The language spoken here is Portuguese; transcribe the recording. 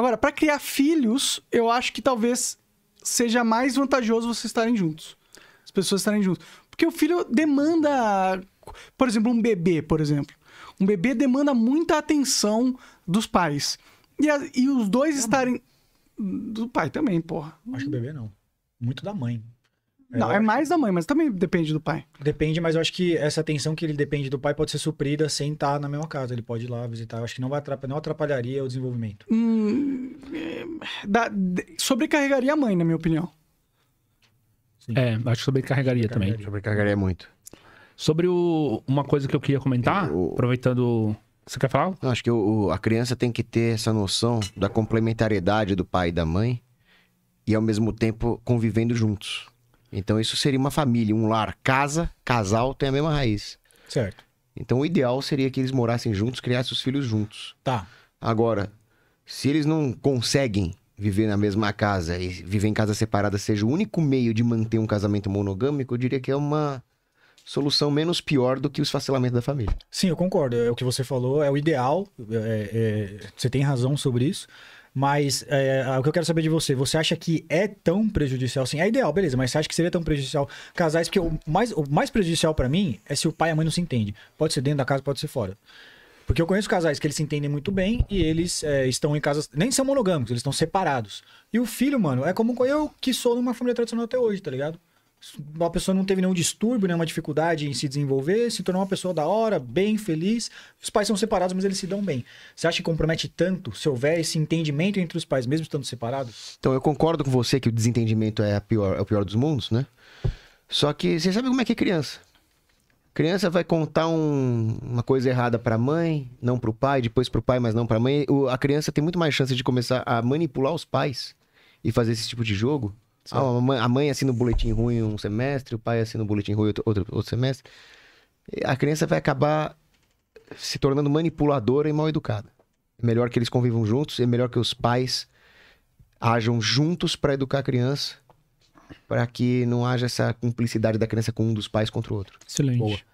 Agora, para criar filhos, eu acho que talvez seja mais vantajoso vocês estarem juntos. As pessoas estarem juntos. Porque o filho demanda, por exemplo, um bebê, por exemplo. Um bebê demanda muita atenção dos pais. E, a, e os dois estarem. Do pai também, porra. Acho que o bebê não. Muito da mãe. É, não, é mais da mãe, mas também depende do pai. Depende, mas eu acho que essa atenção que ele depende do pai pode ser suprida sem estar tá na mesma casa. Ele pode ir lá visitar. Eu acho que não, vai atrapalhar, não atrapalharia o desenvolvimento. Hum, é, da, sobrecarregaria a mãe, na minha opinião. Sim. É, acho que sobrecarregaria, também. Sobrecarregaria muito. Sobre o, uma coisa que eu queria comentar, eu, aproveitando. Você quer falar? acho que o, a criança tem que ter essa noção da complementariedade do pai e da mãe e, ao mesmo tempo, convivendo juntos. Então isso seria uma família, um lar, casa, casal tem a mesma raiz. Certo. Então o ideal seria que eles morassem juntos, criassem os filhos juntos. Tá. Agora, se eles não conseguem viver na mesma casa e viver em casa separada seja o único meio de manter um casamento monogâmico, eu diria que é uma solução menos pior do que o esfacelamento da família. Sim, eu concordo. É o que você falou, é o ideal. É, é, você tem razão sobre isso. Mas é, ah, o que eu quero saber de você, você acha que é tão prejudicial assim? É ideal, beleza, mas você acha que seria tão prejudicial casais? Porque o mais, o mais prejudicial para mim é se o pai e a mãe não se entendem. Pode ser dentro da casa, pode ser fora. Porque eu conheço casais que eles se entendem muito bem e eles é, estão em casas. Nem são monogâmicos, eles estão separados. E o filho, mano, é como eu que sou numa família tradicional até hoje, tá ligado? uma pessoa não teve nenhum distúrbio, nenhuma dificuldade em se desenvolver, se tornou uma pessoa da hora, bem, feliz. Os pais são separados, mas eles se dão bem. Você acha que compromete tanto se houver esse entendimento entre os pais, mesmo estando separados? Então, eu concordo com você que o desentendimento é, pior, é o pior dos mundos, né? Só que você sabe como é que é criança. Criança vai contar um, uma coisa errada para a mãe, não para o pai, depois para o pai, mas não para a mãe. O, a criança tem muito mais chance de começar a manipular os pais e fazer esse tipo de jogo ah, a, mãe, a mãe assina o um boletim ruim um semestre, o pai assina o um boletim ruim outro, outro, outro semestre. A criança vai acabar se tornando manipuladora e mal educada. É melhor que eles convivam juntos, é melhor que os pais ajam juntos para educar a criança, para que não haja essa cumplicidade da criança com um dos pais contra o outro. Excelente. Boa.